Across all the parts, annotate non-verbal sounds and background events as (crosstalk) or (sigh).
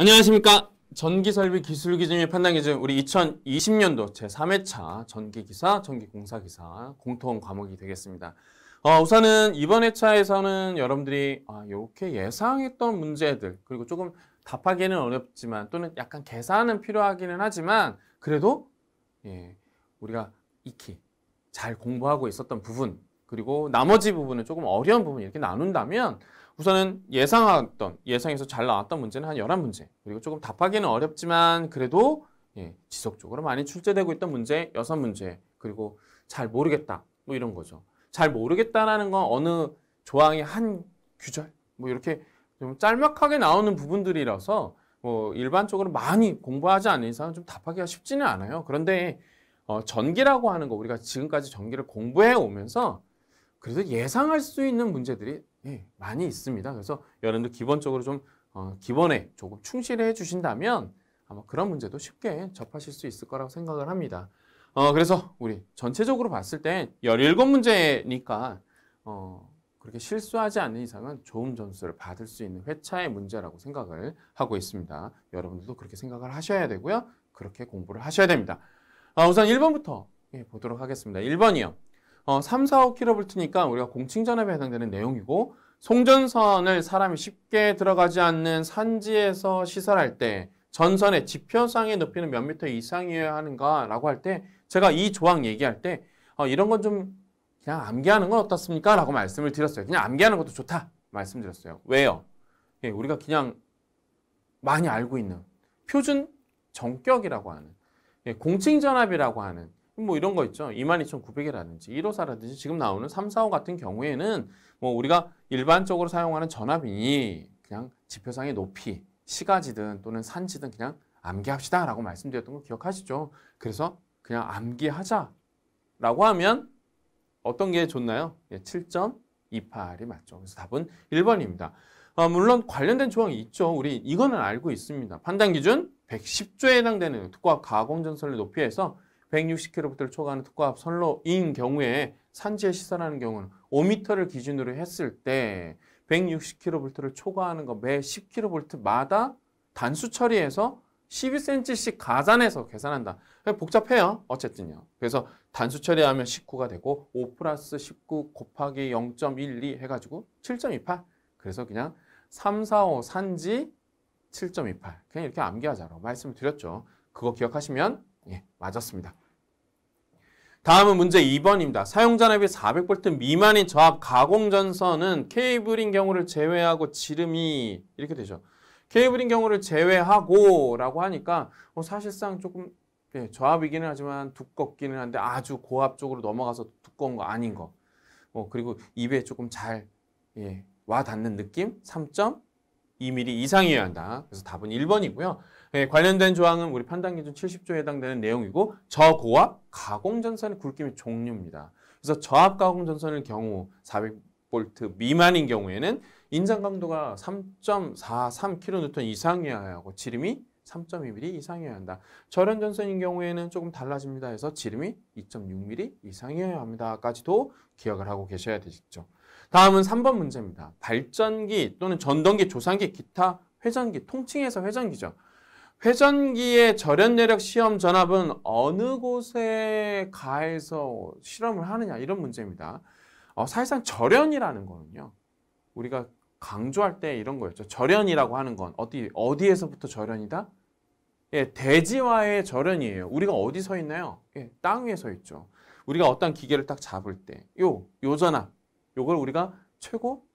안녕하십니까 전기설비 기술기준위 판단기준 우리 2020년도 제3회차 전기기사, 전기공사기사 공통 과목이 되겠습니다. 어, 우선은 이번 회차에서는 여러분들이 아, 이렇게 예상했던 문제들 그리고 조금 답하기는 어렵지만 또는 약간 계산은 필요하기는 하지만 그래도 예, 우리가 익히 잘 공부하고 있었던 부분 그리고 나머지 부분은 조금 어려운 부분 이렇게 나눈다면 우선은 예상했던 예상에서 잘 나왔던 문제는 한 11문제 그리고 조금 답하기는 어렵지만 그래도 예, 지속적으로 많이 출제되고 있던 문제 6문제 그리고 잘 모르겠다 뭐 이런 거죠 잘 모르겠다라는 건 어느 조항의 한 규절 뭐 이렇게 좀 짤막하게 나오는 부분들이라서 뭐 일반적으로 많이 공부하지 않는 이상은 좀 답하기가 쉽지는 않아요 그런데 어, 전기라고 하는 거 우리가 지금까지 전기를 공부해 오면서 그래서 예상할 수 있는 문제들이 예, 많이 있습니다. 그래서 여러분들 기본적으로 좀 어, 기본에 조금 충실해 주신다면 아마 그런 문제도 쉽게 접하실 수 있을 거라고 생각을 합니다. 어, 그래서 우리 전체적으로 봤을 때 17문제니까 어, 그렇게 실수하지 않는 이상은 좋은 점수를 받을 수 있는 회차의 문제라고 생각을 하고 있습니다. 여러분들도 그렇게 생각을 하셔야 되고요. 그렇게 공부를 하셔야 됩니다. 어, 우선 1번부터 예, 보도록 하겠습니다. 1번이요. 어, 3, 4, 5kV니까 우리가 공칭전압에 해당되는 내용이고 송전선을 사람이 쉽게 들어가지 않는 산지에서 시설할 때 전선의 지표상의 높이는 몇 미터 이상이어야 하는가라고 할 때 제가 이 조항 얘기할 때 어, 이런 건 좀 그냥 암기하는 건 어떻습니까? 라고 말씀을 드렸어요. 그냥 암기하는 것도 좋다 말씀드렸어요. 왜요? 예, 우리가 그냥 많이 알고 있는 표준 정격이라고 하는 예, 공칭전압이라고 하는 뭐 이런 거 있죠. 22,900이라든지 154라든지 지금 나오는 345 같은 경우에는 뭐 우리가 일반적으로 사용하는 전압이 그냥 지표상의 높이, 시가지든 또는 산지든 그냥 암기합시다 라고 말씀드렸던 거 기억하시죠? 그래서 그냥 암기하자 라고 하면 어떤 게 좋나요? 7.28이 예, 맞죠. 그래서 답은 1번입니다. 어, 물론 관련된 조항이 있죠. 우리 이거는 알고 있습니다. 판단 기준 110조에 해당되는 특과 가공전설의 높이에서 160km를 초과하는 특과합 선로인 경우에 산지에 시설하는 경우는 5m를 기준으로 했을 때1 6 0 k m 를 초과하는 거 매 10kV마다 단수 처리해서 12cm씩 가산해서 계산한다. 복잡해요. 어쨌든요. 그래서 단수 처리하면 19가 되고 5 플러스 19 곱하기 0.12 해가지고 7.28. 그래서 그냥 345 산지 7.28. 그냥 이렇게 암기하자라고 말씀을 드렸죠. 그거 기억하시면 예, 맞았습니다. 다음은 문제 2번입니다. 사용전압이 400V 미만인 저압 가공전선은 케이블인 경우를 제외하고 지름이 이렇게 되죠. 케이블인 경우를 제외하고 라고 하니까 어, 사실상 조금 예, 저압이기는 하지만 두껍기는 한데 아주 고압 쪽으로 넘어가서 두꺼운 거 아닌 거. 어, 그리고 입에 조금 잘 예, 와닿는 느낌? 3점? 2mm 이상이어야 한다. 그래서 답은 1번이고요. 네, 예, 관련된 조항은 우리 판단 기준 70조에 해당되는 내용이고 저고압 가공 전선의 굵기및 종류입니다. 그래서 저압 가공 전선의 경우 400V 미만인 경우에는 인상 강도가 3.43kN 이상이어야 하고 지름이 3.2mm 이상이어야 한다. 절연 전선인 경우에는 조금 달라집니다. 해서 지름이 2.6mm 이상이어야 합니다.까지도 기억을 하고 계셔야 되겠죠. 다음은 3번 문제입니다. 발전기 또는 전동기, 조산기, 기타, 회전기, 통칭해서 회전기죠. 회전기의 절연내력 시험 전압은 어느 곳에 가해서 실험을 하느냐 이런 문제입니다. 어, 사실상 절연이라는 거는요. 우리가 강조할 때 이런 거였죠. 절연이라고 하는 건 어디, 어디에서부터 절연이다? 예, 대지와의 절연이에요. 우리가 어디 서 있나요? 예, 땅 위에 서 있죠. 우리가 어떤 기계를 딱 잡을 때, 요, 요전압, 이걸 우리가 최고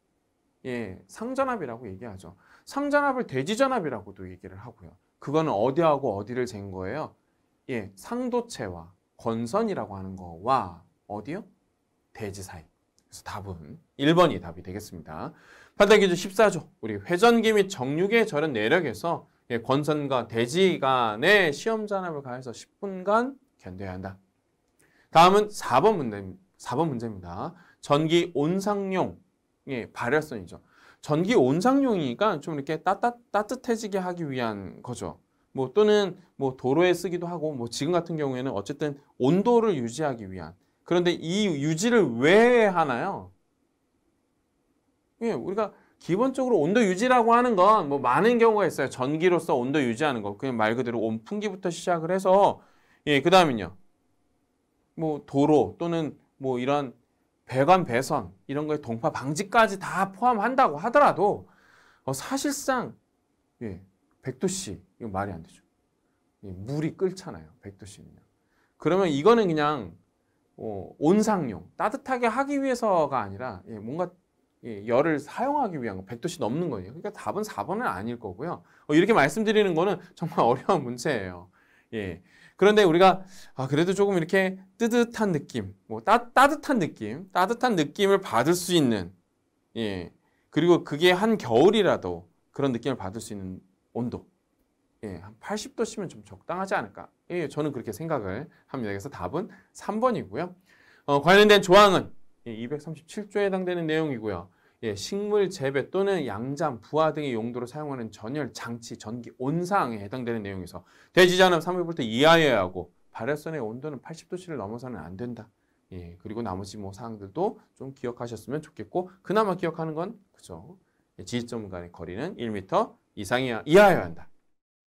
예, 상전압이라고 얘기하죠. 상전압을 대지전압이라고도 얘기를 하고요. 그거는 어디하고 어디를 잰 거예요? 예, 상도체와 권선이라고 하는 거와 어디요? 대지 사이. 그래서 답은 1번이 답이 되겠습니다. 판단기준 14조. 우리 회전기 및 정육의 절연 내력에서 예, 권선과 대지 간의 시험 잔압을 가해서 10분간 견뎌야 한다. 다음은 4번 문제 4번 문제입니다. 전기 온상용 예, 발열선이죠. 전기 온상용이니까 좀 이렇게 따뜻, 따뜻해지게 하기 위한 거죠. 뭐 또는 뭐 도로에 쓰기도 하고 뭐 지금 같은 경우에는 어쨌든 온도를 유지하기 위한 그런데 이 유지를 왜 하나요? 예, 우리가 기본적으로 온도 유지라고 하는 건 뭐 많은 경우가 있어요. 전기로서 온도 유지하는 거. 그냥 말 그대로 온풍기부터 시작을 해서 예, 그다음은요. 뭐 도로 또는 뭐 이런 배관 배선 이런 거에 동파 방지까지 다 포함한다고 하더라도 어, 사실상 예, 100도씨 이거 말이 안 되죠. 예, 물이 끓잖아요. 100도씨는요. 그러면 이거는 그냥 어, 온상용 따뜻하게 하기 위해서가 아니라 예, 뭔가 예, 열을 사용하기 위한 거 100도씨 넘는 거예요. 그러니까 답은 4번은 아닐 거고요. 어, 이렇게 말씀드리는 거는 정말 (laughs) 어려운 문제예요. 예. 그런데 우리가 아, 그래도 조금 이렇게 뜨뜻한 느낌, 뭐 따, 따뜻한 느낌, 따뜻한 느낌을 받을 수 있는 예. 그리고 그게 한 겨울이라도 그런 느낌을 받을 수 있는 온도. 예, 한 80도씨면 좀 적당하지 않을까? 예, 저는 그렇게 생각을 합니다. 그래서 답은 3번이고요. 어, 관련된 조항은 237조에 예, 해당되는 내용이고요. 예, 식물 재배 또는 양잠, 부화 등의 용도로 사용하는 전열, 장치, 전기, 온상에 해당되는 내용에서 대지자는 300V 이하여야 하고 발열선의 온도는 80도씨를 넘어서는 안 된다. 예, 그리고 나머지 뭐 사항들도 좀 기억하셨으면 좋겠고 그나마 기억하는 건 그죠. 예, 지지점 간의 거리는 1m 이상이야 이하여야 한다.